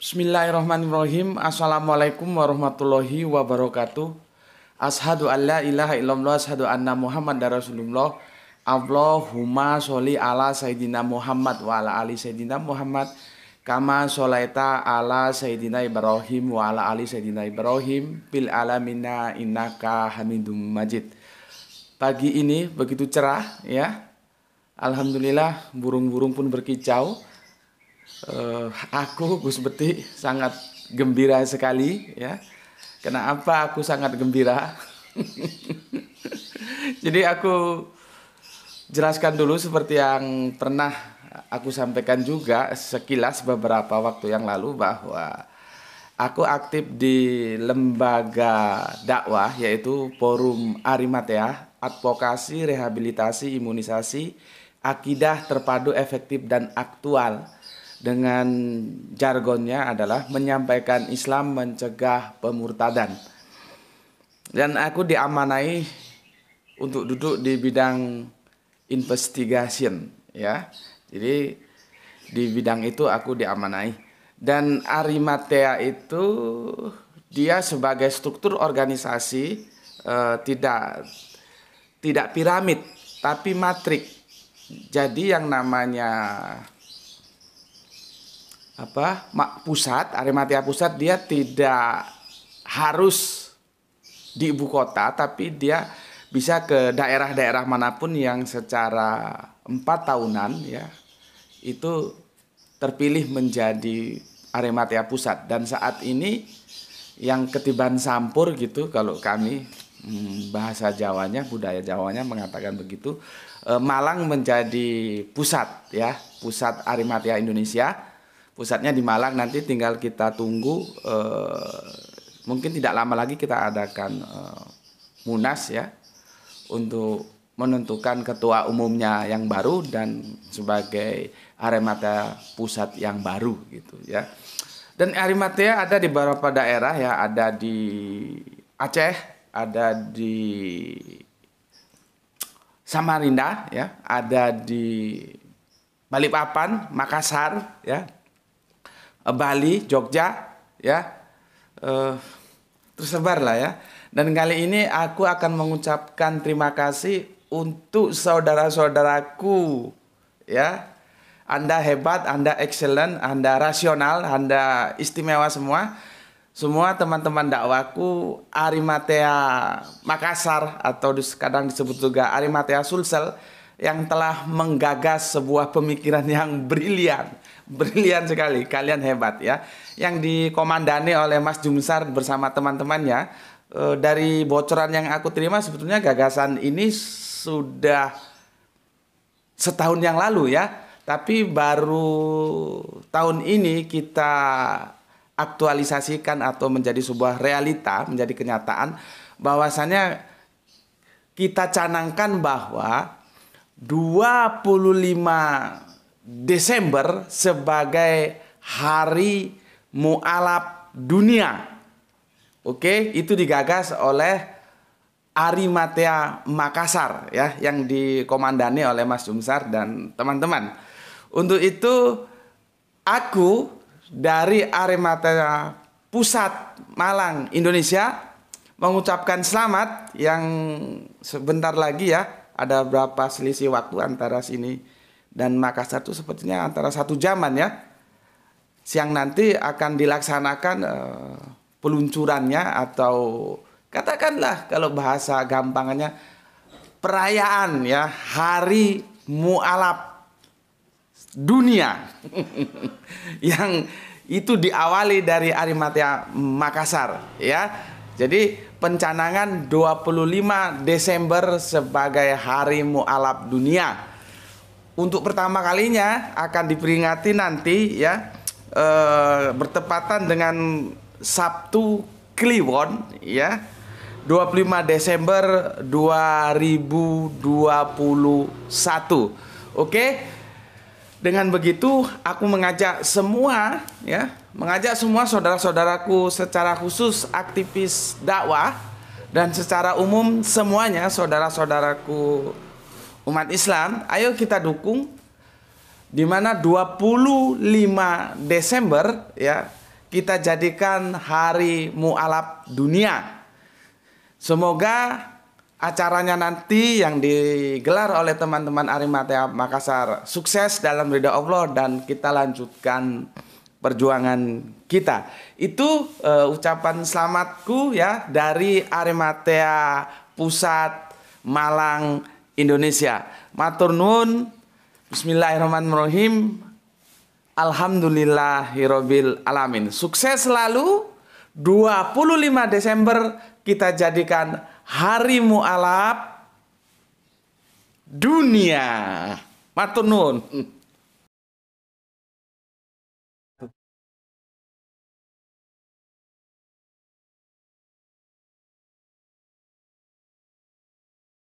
Bismillahirrahmanirrahim. Assalamualaikum warahmatullahi wabarakatuh. Ashadu an la ilaha illallah ashadu anna muhammad rasulullah Allahumma sholli ala sayyidina Muhammad wa ala ali sayyidina Muhammad kama sholaita ala sayyidina Ibrahim wa ala ali sayyidina Ibrahim bil alamina innaka hamidum majid. Pagi ini begitu cerah ya. Alhamdulillah burung-burung pun berkicau uh, aku Gus Beti sangat gembira sekali ya. Kenapa aku sangat gembira? Jadi aku jelaskan dulu seperti yang pernah aku sampaikan juga sekilas beberapa waktu yang lalu bahwa aku aktif di lembaga dakwah yaitu Forum Arimatea Advokasi Rehabilitasi Imunisasi Akidah Terpadu Efektif dan Aktual dengan jargonnya adalah menyampaikan Islam mencegah pemurtadan. Dan aku diamanai untuk duduk di bidang investigation ya. Jadi di bidang itu aku diamanai. Dan Arimatea itu dia sebagai struktur organisasi eh, tidak tidak piramid tapi matrik. Jadi yang namanya apa pusat Arimatia pusat dia tidak harus di ibu kota tapi dia bisa ke daerah-daerah manapun yang secara empat tahunan ya itu terpilih menjadi Arimatia pusat dan saat ini yang ketiban sampur gitu kalau kami hmm, bahasa Jawanya budaya Jawanya mengatakan begitu eh, Malang menjadi pusat ya pusat Arimatia Indonesia pusatnya di Malang nanti tinggal kita tunggu uh, mungkin tidak lama lagi kita adakan uh, munas ya untuk menentukan ketua umumnya yang baru dan sebagai Aremata pusat yang baru gitu ya. Dan Arimatea ada di beberapa daerah ya, ada di Aceh, ada di Samarinda ya, ada di Balikpapan, Makassar ya, Eh, Bali, Jogja, ya, uh, eh, tersebar lah ya. Dan kali ini aku akan mengucapkan terima kasih untuk saudara-saudaraku, ya. Anda hebat, Anda excellent, Anda rasional, Anda istimewa semua. Semua teman-teman dakwaku Arimatea Makassar atau kadang disebut juga Arimatea Sulsel yang telah menggagas sebuah pemikiran yang brilian. Brilian sekali, kalian hebat ya. Yang dikomandani oleh Mas Jumsar bersama teman-temannya. E, dari bocoran yang aku terima sebetulnya gagasan ini sudah setahun yang lalu ya. Tapi baru tahun ini kita aktualisasikan atau menjadi sebuah realita, menjadi kenyataan bahwasanya kita canangkan bahwa 25 Desember sebagai hari mualaf dunia. Oke, itu digagas oleh Arimatea Makassar ya yang dikomandani oleh Mas Jumsar dan teman-teman. Untuk itu aku dari Arimatea Pusat Malang Indonesia mengucapkan selamat yang sebentar lagi ya ada berapa selisih waktu antara sini dan Makassar itu sepertinya antara satu jaman ya. Siang nanti akan dilaksanakan uh, peluncurannya atau katakanlah kalau bahasa gampangannya perayaan ya Hari Mualaf Dunia yang itu diawali dari Arimatia Makassar ya jadi pencanangan 25 Desember sebagai Hari Mualaf Dunia. Untuk pertama kalinya akan diperingati nanti ya e, bertepatan dengan Sabtu Kliwon ya 25 Desember 2021. Oke. Dengan begitu aku mengajak semua ya, mengajak semua saudara-saudaraku secara khusus aktivis dakwah dan secara umum semuanya saudara-saudaraku umat Islam, ayo kita dukung di mana 25 Desember ya kita jadikan hari mualaf dunia. Semoga acaranya nanti yang digelar oleh teman-teman Arimatea Makassar sukses dalam ridha Allah dan kita lanjutkan perjuangan kita. Itu uh, ucapan selamatku ya dari Arimatea Pusat Malang Indonesia. Matur nuwun. Bismillahirrahmanirrahim. Alhamdulillahirobbil alamin. Sukses selalu. 25 Desember kita jadikan hari mualaf dunia. Matur nuwun.